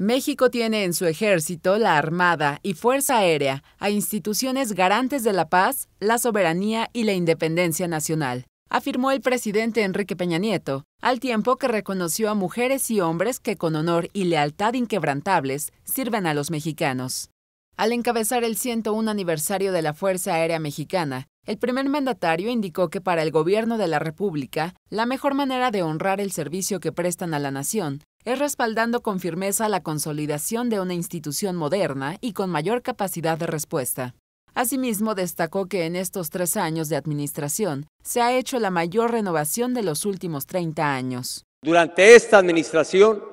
México tiene en su ejército, la Armada y Fuerza Aérea a instituciones garantes de la paz, la soberanía y la independencia nacional, afirmó el presidente Enrique Peña Nieto, al tiempo que reconoció a mujeres y hombres que con honor y lealtad inquebrantables sirven a los mexicanos. Al encabezar el 101 aniversario de la Fuerza Aérea Mexicana, el primer mandatario indicó que para el gobierno de la República, la mejor manera de honrar el servicio que prestan a la nación es respaldando con firmeza la consolidación de una institución moderna y con mayor capacidad de respuesta. Asimismo, destacó que en estos tres años de administración se ha hecho la mayor renovación de los últimos 30 años. Durante esta administración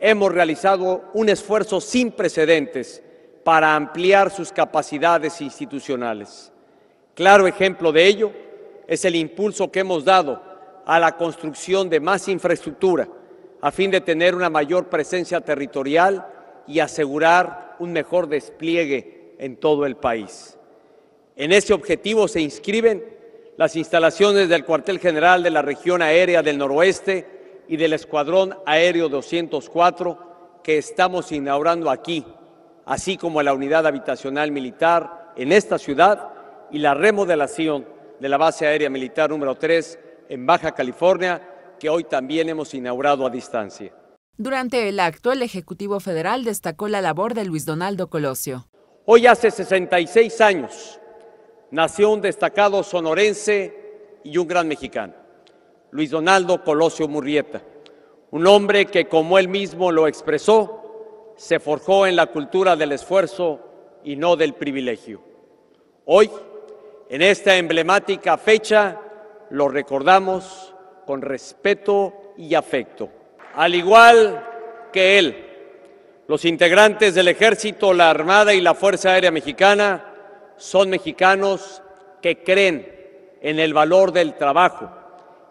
hemos realizado un esfuerzo sin precedentes para ampliar sus capacidades institucionales. Claro ejemplo de ello es el impulso que hemos dado a la construcción de más infraestructura a fin de tener una mayor presencia territorial y asegurar un mejor despliegue en todo el país. En ese objetivo se inscriben las instalaciones del Cuartel General de la Región Aérea del Noroeste y del Escuadrón Aéreo 204 que estamos inaugurando aquí, así como la Unidad Habitacional Militar en esta ciudad y la remodelación de la base aérea militar número 3 en Baja California, que hoy también hemos inaugurado a distancia. Durante el acto, el Ejecutivo Federal destacó la labor de Luis Donaldo Colosio. Hoy hace 66 años nació un destacado sonorense y un gran mexicano, Luis Donaldo Colosio Murrieta, un hombre que, como él mismo lo expresó, se forjó en la cultura del esfuerzo y no del privilegio. Hoy, en esta emblemática fecha lo recordamos con respeto y afecto. Al igual que él, los integrantes del Ejército, la Armada y la Fuerza Aérea Mexicana son mexicanos que creen en el valor del trabajo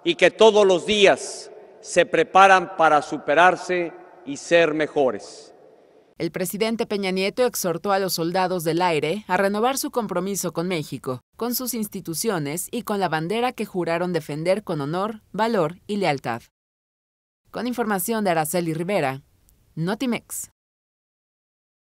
y que todos los días se preparan para superarse y ser mejores el presidente Peña Nieto exhortó a los soldados del aire a renovar su compromiso con México, con sus instituciones y con la bandera que juraron defender con honor, valor y lealtad. Con información de Araceli Rivera, Notimex.